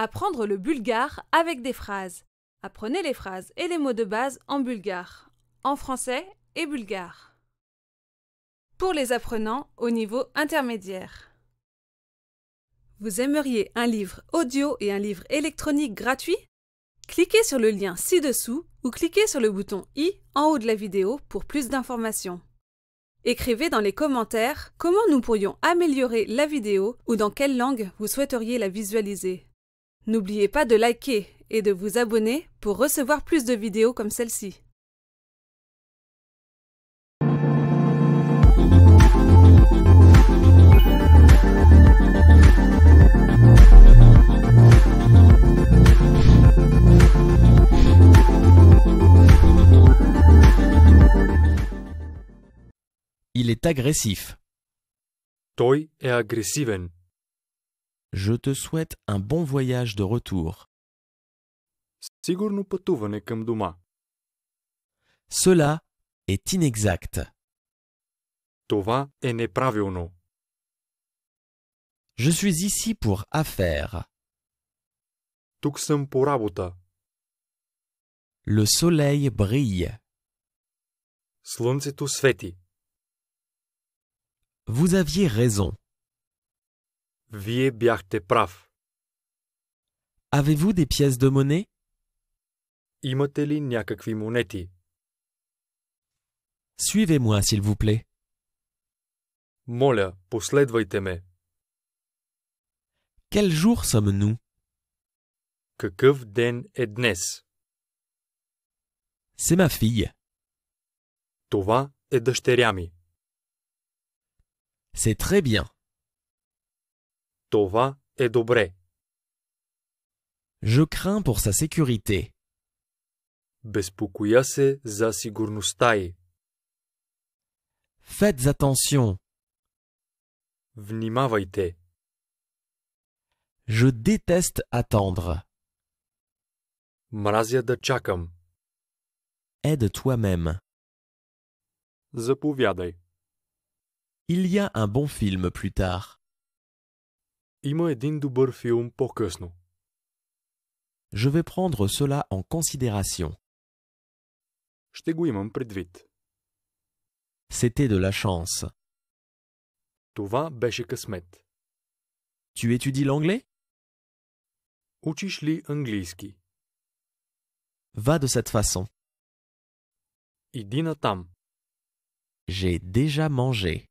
Apprendre le bulgare avec des phrases. Apprenez les phrases et les mots de base en bulgare, en français et bulgare. Pour les apprenants au niveau intermédiaire. Vous aimeriez un livre audio et un livre électronique gratuit Cliquez sur le lien ci-dessous ou cliquez sur le bouton i en haut de la vidéo pour plus d'informations. Écrivez dans les commentaires comment nous pourrions améliorer la vidéo ou dans quelle langue vous souhaiteriez la visualiser. N'oubliez pas de liker et de vous abonner pour recevoir plus de vidéos comme celle-ci. Il est agressif. Toi est agressiven. Je te souhaite un bon voyage de retour. Sigurno potuvane kam duma. Cela est inexact. Това е неправилно. Je suis ici pour affaire. Тук съм по Le soleil brille. Слънцето свети. Vous aviez raison. Вие бяхте Avez-vous des pièces de monnaie? Imoteli някакви монети? Suivez-moi, s'il vous plaît. Моля, последвайте ме. Quel jour sommes-nous? Какъв ден е днес? C'est ma fille. tova е дъщеря ми. C'est très bien. Tova е добре. Je crains pour sa sécurité. Безпокоя се за Faites attention. Внимавайте. Je déteste attendre. Мразя да чакам. Aide toi-même. Заповядай. Il y a un bon film plus tard. Je vais prendre cela en considération. C'était de la chance. Това Tu étudies l'anglais Va de cette façon. Иди tam. J'ai déjà mangé.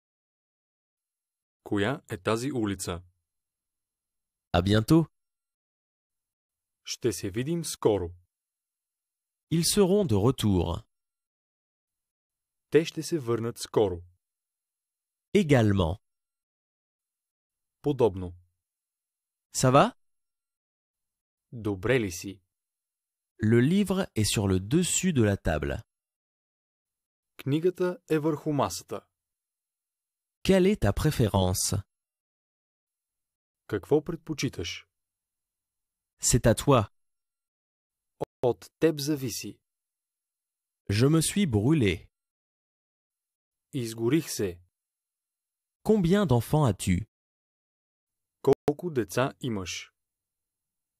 À bientôt. Ще се видим скоро. Ils seront de retour. Те ще се върнат скоро. Également. Ça va Le livre est sur le dessus de la table. Книгата е върху масата. Quelle est ta préférence C'est à toi. Je me suis brûlé. Combien d'enfants as-tu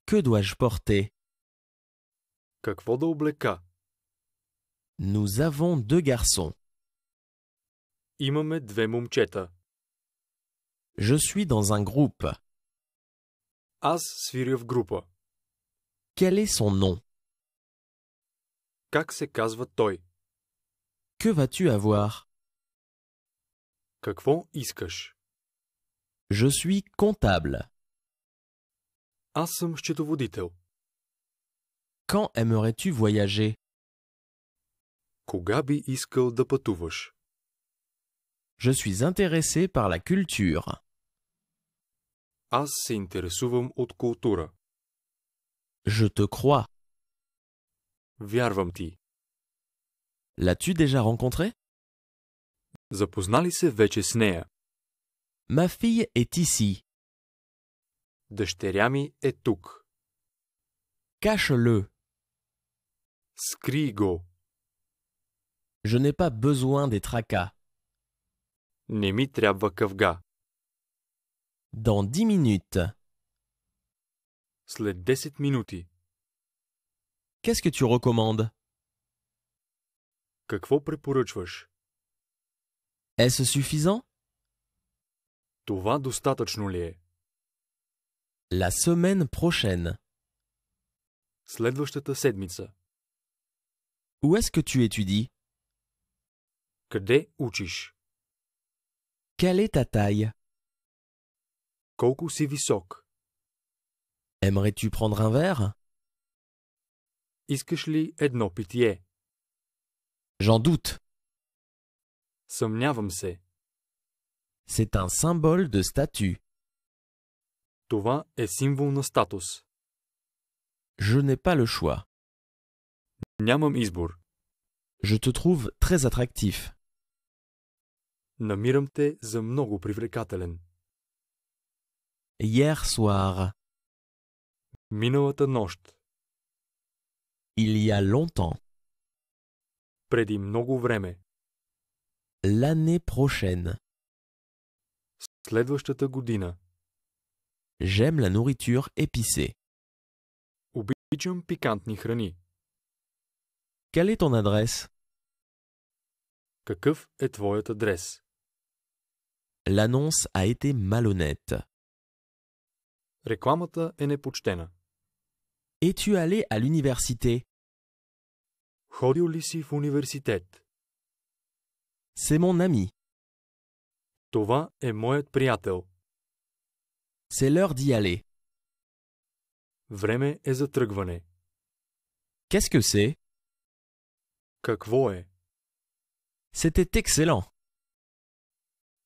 Que dois-je porter Nous avons deux garçons. Имаме две момчета. Je suis dans un groupe. Аз свиря в група. Quel est son nom Как се казва той? Que vas-tu avoir Какво искаш? Je suis comptable. Аз съм счетоводител. Quand aimerais-tu voyager Кога би искал да je suis intéressé par la culture. Je te crois. L'as-tu déjà rencontré? Ma fille est ici. Cache-le. Je n'ai pas besoin des tracas. Не Dans 10 minutes. След 10 Qu'est-ce que tu recommandes Какво Est-ce suffisant Това достатъчно ли La semaine prochaine. Следващата седмица. Où est-ce que tu étudies Къде учиш? Quelle est ta taille Coco si Aimerais-tu prendre un verre J'en doute. C'est un symbole de statut. Je n'ai pas le choix. Je te trouve très attractif. Намирам те за много привлекателен. Hier soir. Миналата нощ. Il y a longtemps. Преди много време. L'année prochaine. Следващата година. J'aime la nourriture épicée. Обичам пикантни храни. Quelle est ton adresse? Какъв е твоят адрес? L'annonce a été malhonnête. Рекламата е непочтена. Es-tu allé à l'université? Ходил ли си в C'est mon ami. Tova е моят приятел. C'est l'heure d'y aller. Vreme е за тръгване. Qu'est-ce que c'est? Какво е? C'était excellent.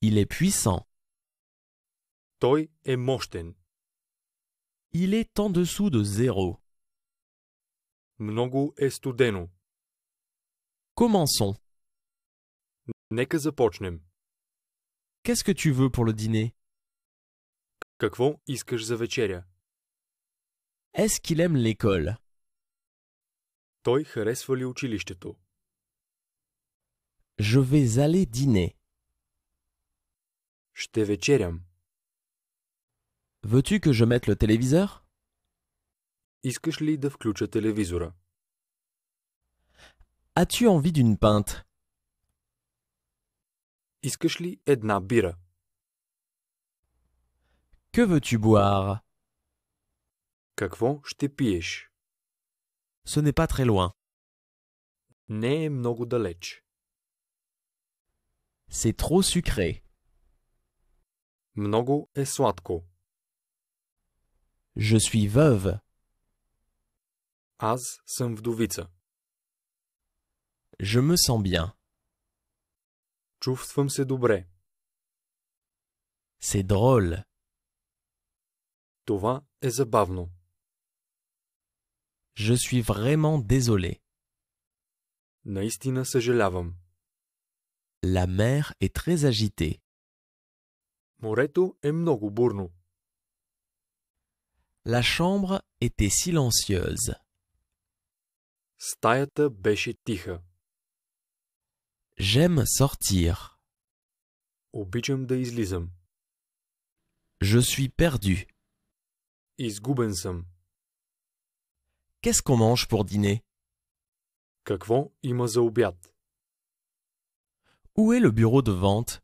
Il est puissant. Той est mochten. Il est en dessous de zéro. Много е студено. Commençons. Нека започнем. Qu'est-ce que tu veux pour le dîner Какво искаш за вечеря? Est-ce qu'il aime l'école Той харесва ли училището? Je vais aller dîner. Veux-tu que je mette le téléviseur Искаш ли да As-tu envie d'une pinte Искаш ли една Que veux-tu boire Какво ще пиеш? Ce n'est pas très loin. C'est trop sucré. Mnogu est slatko. Je suis veuve. Az sem vdovica. Je me sens bien. Chuvstvam se dobre. C'est drôle. Tova est zabavno. Je suis vraiment désolé. Naistina se La mer est très agitée. Морето е много бурно. La chambre était silencieuse. Стаята беше тиха. J'aime sortir. Обичам да излизам. Je suis perdu. Изгубен съм. Qu'est-ce qu'on mange pour dîner Какво има за обяд? Où est le bureau de vente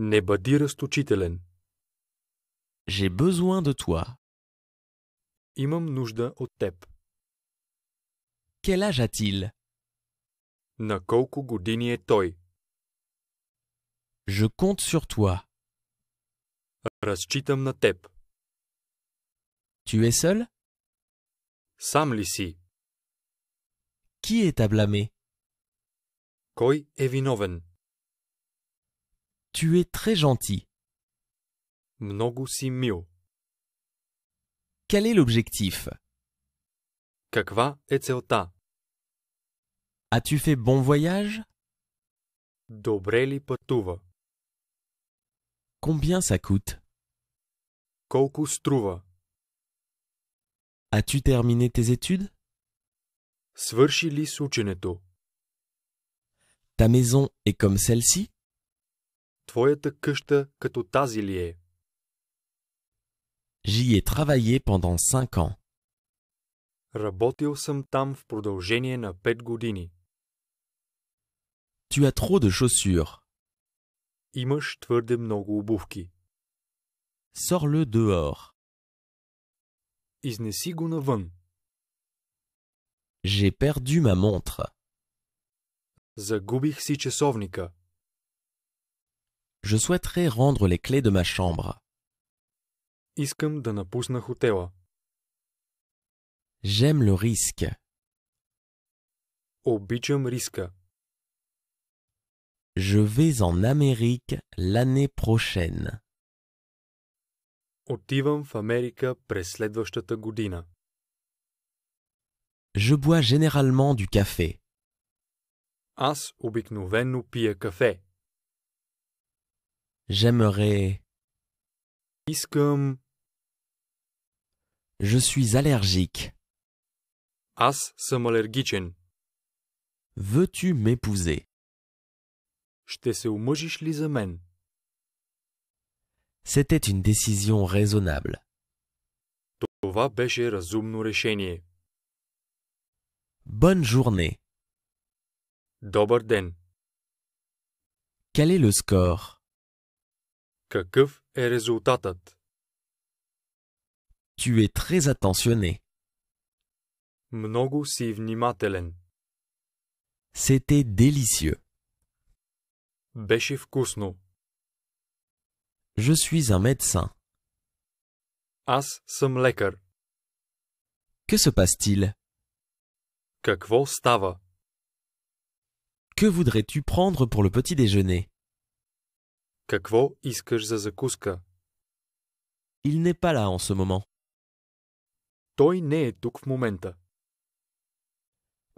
Не бъди разточителен. J'ai besoin de toi. Имам нужда от теб. Quel âge a-t-il На колко години е той? Je compte sur toi. Разчитам на теб. Tu es seul Sam ли си? Qui est à blâmer Кой е виновен? Tu es très gentil. Много Quel est l'objectif? Kakva е As-tu fait bon voyage? Добре ли Combien ça coûte? Колко As-tu terminé tes études? Ta maison est comme celle-ci? Твоята къща като тази ли е? J'y ai travaillé pendant 5 ans. Работил съм там в продължение на 5 години. Tu as trop de chaussures. Имаш твърде много обувки. Sors-le dehors. Изнеси го навън. J'ai perdu ma montre. Загубих си часовника je souhaiterais rendre les clés de ma chambre. Искам да напусна хотела. J'aime le risque. Обичам риска. Je vais en Amérique l'année prochaine. Отивам в Америка през следващата година. Je bois généralement du café. Аз обикновенно пия кафе. J'aimerais. Iskom. Je suis allergique. As som Veux-tu m'épouser? Ще се омъжиш ли C'était une décision raisonnable. Това беше разумно решение. Bonne journée. Добър Quel est le score? Tu es très attentionné. C'était délicieux. Je suis un médecin. Que se passe-t-il Que voudrais-tu prendre pour le petit déjeuner il n'est pas là en ce moment. Той не е тук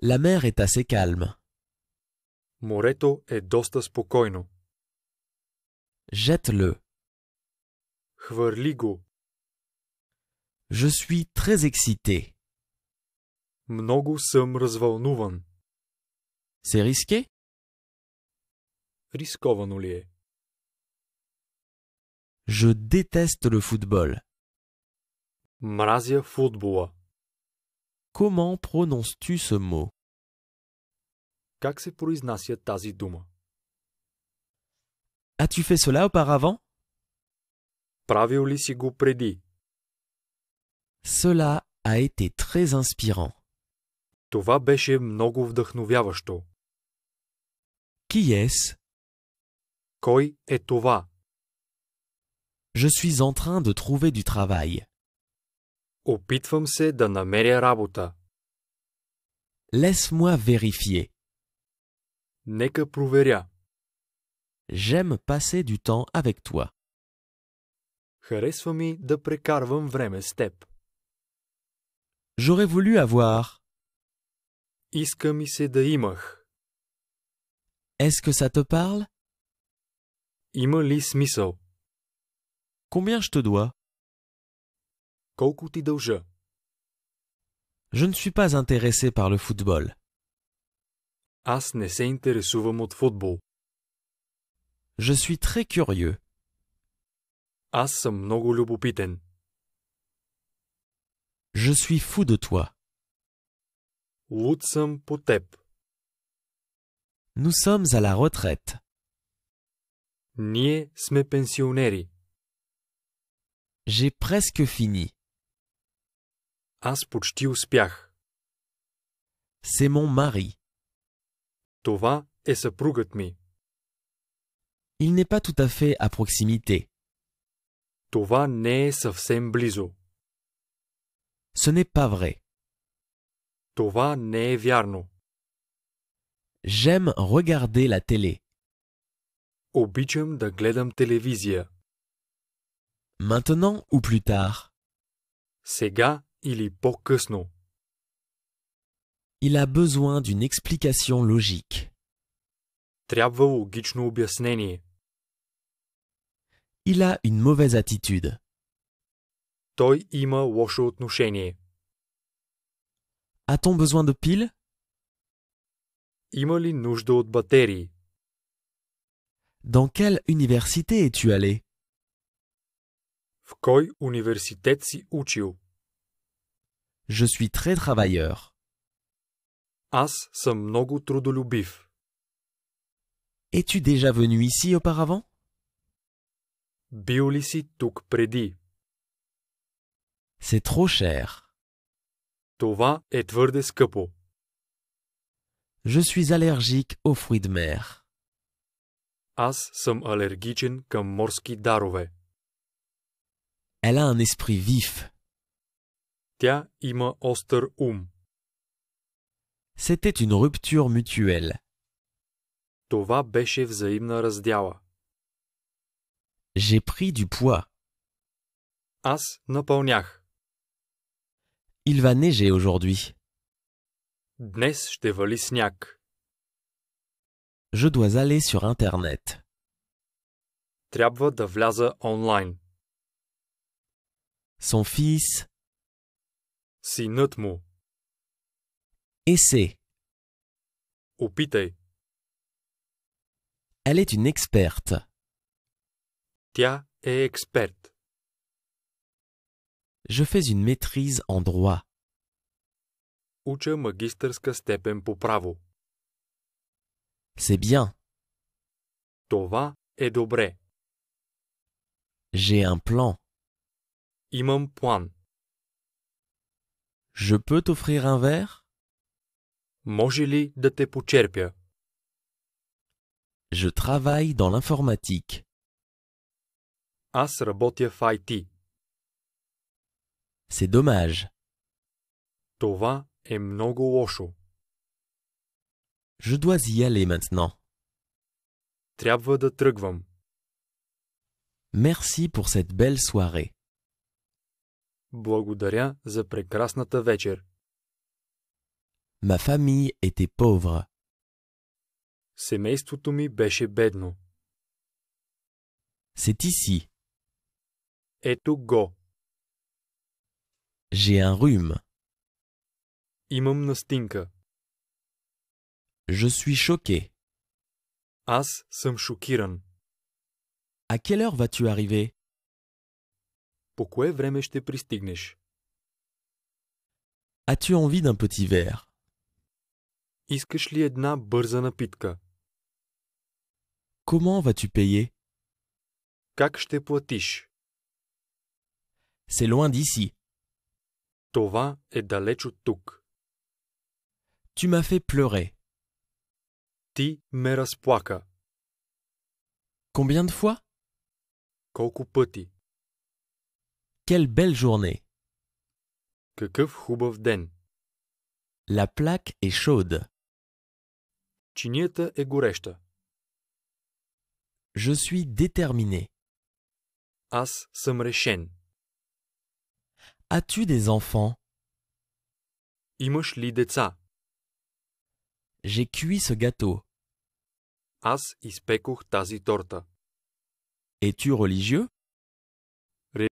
La mer est assez calme. Морето Jette-le. Je suis très excité. C'est risqué? Рисковано je déteste le football. Mrazia football. Comment prononces-tu ce mot Как се произнася тази дума? As-tu fait cela auparavant Правил ли си го преди? Cela a été très inspirant. Това беше много вдъхновяващо. Qui est-ce Кой е това? Je suis en train de trouver du travail. Опитвам се да намеря работа. Laisse-moi vérifier. Нека проверя. J'aime passer du temps avec toi. Харесва ми да прекарвам време с J'aurais voulu avoir. Иска ми се да имах. Est-ce que ça te parle? Има ли смисъл? Combien je te dois Je ne suis pas intéressé par le football. Je suis très curieux. Je suis fou de toi. Nous sommes à la retraite. Nous sommes pensionnés. J'ai presque fini. Аз почти успях. C'est mon mari. Това е съпругът ми. Il n'est pas tout à fait à proximité. Това не е съвсем близо. Ce n'est pas vrai. Това не е вярно. J'aime regarder la télé. Обичам да гледам телевизия. Maintenant ou plus tard Sega Il Il a besoin d'une explication logique. Il a une mauvaise attitude. A-t-on besoin de piles Dans quelle université es-tu allé В кой университет си учил? Je suis très travailleur. Аз съм много трудолюбив. Es-tu déjà venu ici auparavant? Бил ли си тук преди? C'est trop cher. Това е твърде скъпо. Je suis allergique aux fruits de mer. Аз съм алергичен към морски дарове. Elle a un esprit vif. Тя има остър ум. C'était une rupture mutuelle. Това беше взаимна раздяла. J'ai pris du poids. Аз напълнях. Il va neiger aujourd'hui. Днес ще вали сняг. Je dois aller sur internet. Трябва да вляза онлайн son fils. Si notmo. Essai. Upite. Elle est une experte. Tia est experte. Je fais une maîtrise en droit. Uche magisterska stepen po pravo. C'est bien. Tova est dobre. J'ai un plan. Je peux t'offrir un verre? Je travaille dans l'informatique. C'est dommage. Tova Je dois y aller maintenant. Merci pour cette belle soirée. Благодаря за прекрасната вечер. Ma famille était pauvre. Семейството ми беше бедно. C'est ici. Ето го. J'ai un rhume. Имам настинка. Je suis choqué. Аз съм шокиран. À quelle heure vas-tu arriver По кое време ще пристигнеш? As-tu envie d'un petit verre? Искаш ли една бърза Comment vas-tu payer? Как ще платиш? C'est loin d'ici. Това е далеч от тук. Tu m'as fait pleurer. Ti ме разплака. Combien de fois? Колко пъти? Quelle belle journée Какъв хубав den. La plaque est chaude. Чинията е e Je suis déterminé. As съм решен. As-tu des enfants Имаш ли J'ai cuit ce gâteau. As изпекох tazi torta. Es-tu religieux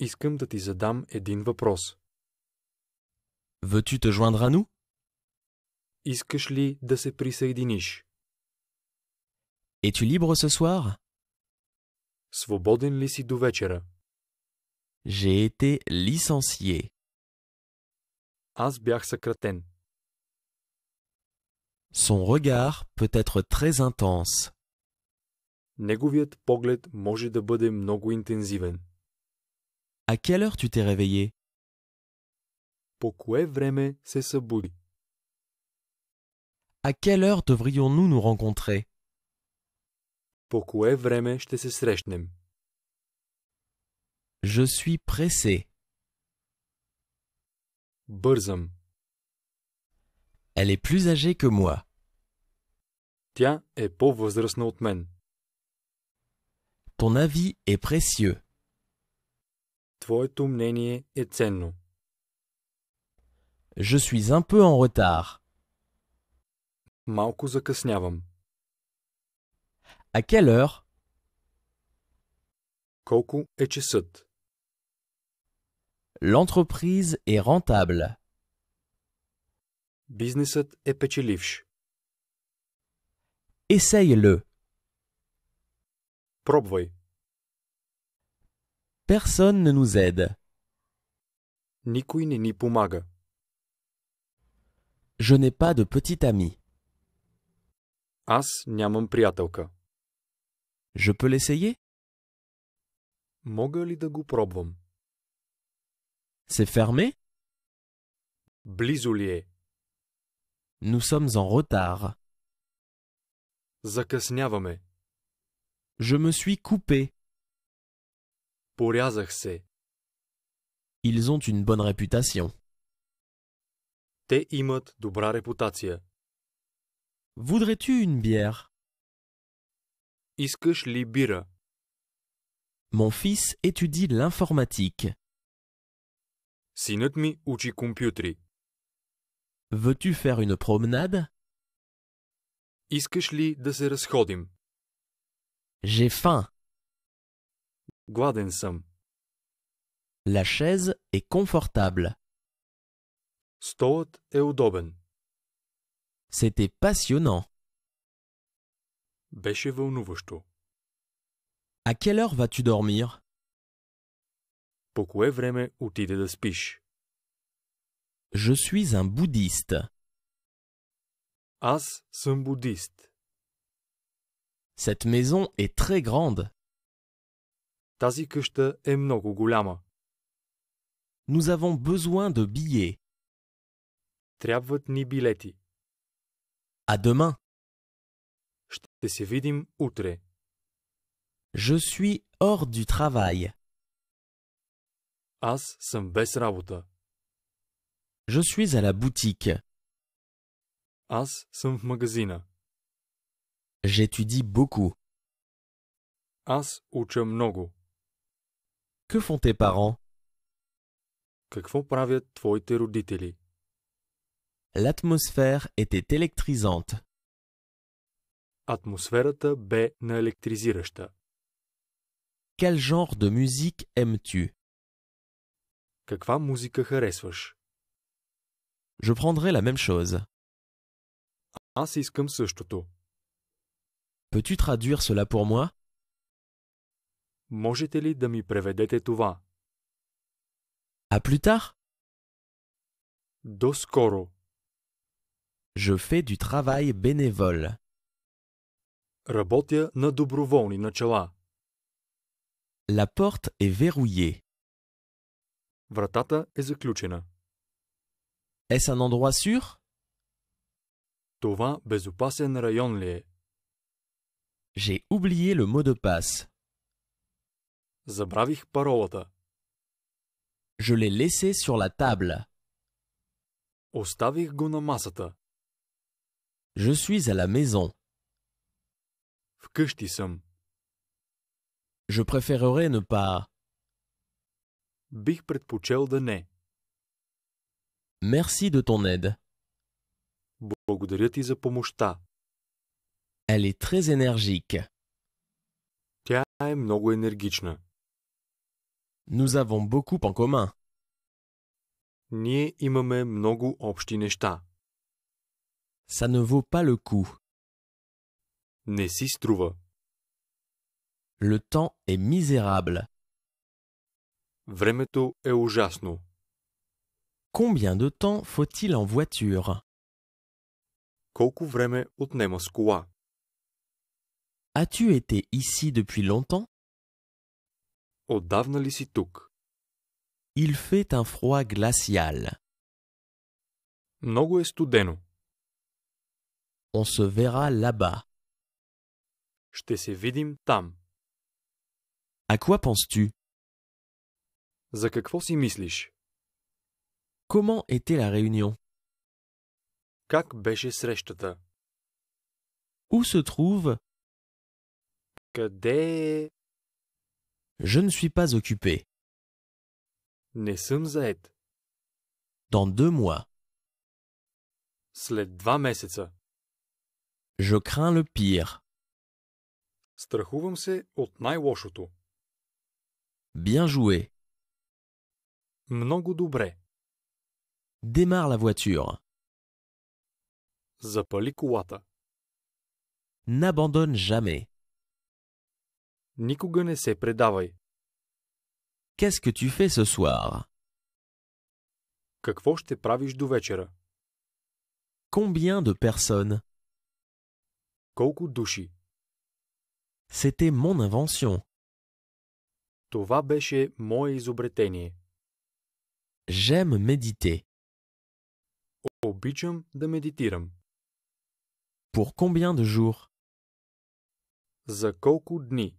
Veux-tu te joindre à nous? ли да се присъединиш? Es-tu libre ce soir? Свободен ли J'ai été licencié. Аз бях Son regard peut être très intense. поглед може да бъде много интензивен. À quelle heure tu t'es réveillé? По кое c'est ce събуди? À quelle heure devrions-nous nous rencontrer? pourquoi кое време ще се Je suis pressé. Elle est plus âgée que moi. tiens et по Ton avis est précieux. Je suis un peu en retard. Малко À quelle heure Колко е L'entreprise est rentable. Бизнесът е печеливш. Essaye-le. Personne ne nous aide. Nikui ne ni pumaga. Je n'ai pas de petit ami. As niamam priatelka. Je peux l'essayer? Moga li da go probvam. C'est fermé? Blizoulier. Nous sommes en retard. Zakasniavame. Je me suis coupé. Ils ont une bonne réputation. Те имат добра репутация. Voudrais-tu une bière? Искаш li бира? Mon fils étudie l'informatique. Синът ми учи компютри. Veux-tu faire une promenade? Искаш li да se разходим? J'ai faim. La chaise est confortable. Stołt est udoben. C'était passionnant. Беше вълнуващо. À quelle heure vas-tu dormir? По кое време отиде да Je suis un bouddhiste. As съм bouddhiste. Cette maison est très grande. Тази къща е много голяма. Nous avons besoin de billets. Трябват ни билети. À demain. Ще се видим утре. Je suis hors du travail. Аз съм без работа. Je suis à la boutique. Аз съм в магазина. J'étudie beaucoup. Аз уча много. Que font tes parents Какво правят твоите родители? L'atmosphère était électrisante. Атмосферата бе наелектризираща. Quel genre de musique aimes-tu Каква музика харесваш? Je prendrai la même chose. Аз искам същото. Peux-tu traduire cela pour moi Можете ли да ми преведете това? À plus tard. До скоро. Je fais du travail bénévole. Работя на доброволни начала. La porte est verrouillée. Вратата е заключена. Est-ce un endroit sûr? Това безопасен район ли е? J'ai oublié le mot de passe. Je l'ai laissé sur la table. Оставих го Je suis à la maison. Je préférerais ne pas. Бих Merci de ton aide. Благодаря ти за помощта. Elle est très énergique. Тя е много nous avons beaucoup en commun. Ние имаме много общи Ça ne vaut pas le coup. ne Le temps est misérable. Vremeto e е ужасно. Combien de temps faut-il en voiture Колко време отнема с As-tu été ici depuis longtemps il fait un froid glacial. Много On se verra là-bas. Ще се видим À quoi penses-tu За Comment était la réunion Как беше срещата? Où se trouve je ne suis pas occupé. Nesum Dans deux mois. След два Je crains le pire. Страхувам se от най Bien joué. Много добре. Démarre la voiture. Запали колата. N'abandonne jamais. Никога не се предавай. Qu'est-ce que tu fais ce soir? Какво ще правиш до вечера? Combien de personnes? Колко души? C'était mon invention. Това беше мое изобретение. J'aime méditer. Обичам да медитирам. Pour combien de jours? За колко дни?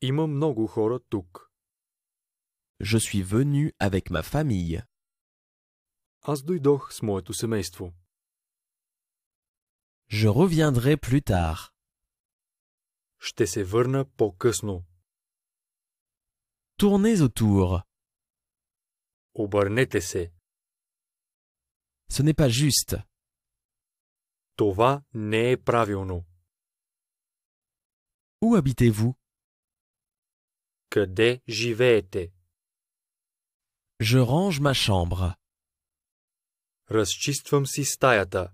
Има много хора тук. Je suis venu avec ma famille. Аз дойдох с моето семейство. Je reviendrai plus tard. Ще се върна по-късно. Tournez autour. Обърнете се. Ce n'est pas juste. Това не е правилно. Où habitez-vous que des j'y Je range ma chambre. Разчиствам си стаята.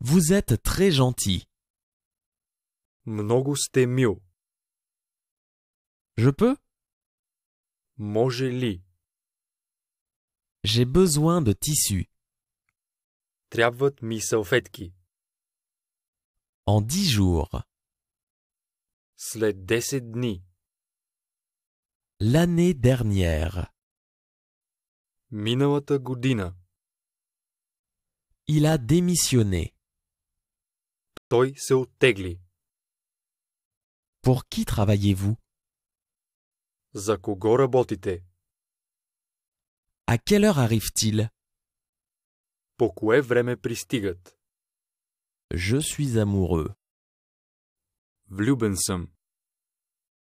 Vous êtes très gentil. Много сте Je peux? Може J'ai besoin de tissu. Трябват mi салфетки. En dix jours. Sled 10 l'année dernière. Минавата Il a démissionné. Toi се otegli. Pour qui travaillez-vous За кого À quelle heure arrive-t-il По кое време Je suis amoureux. Влюбен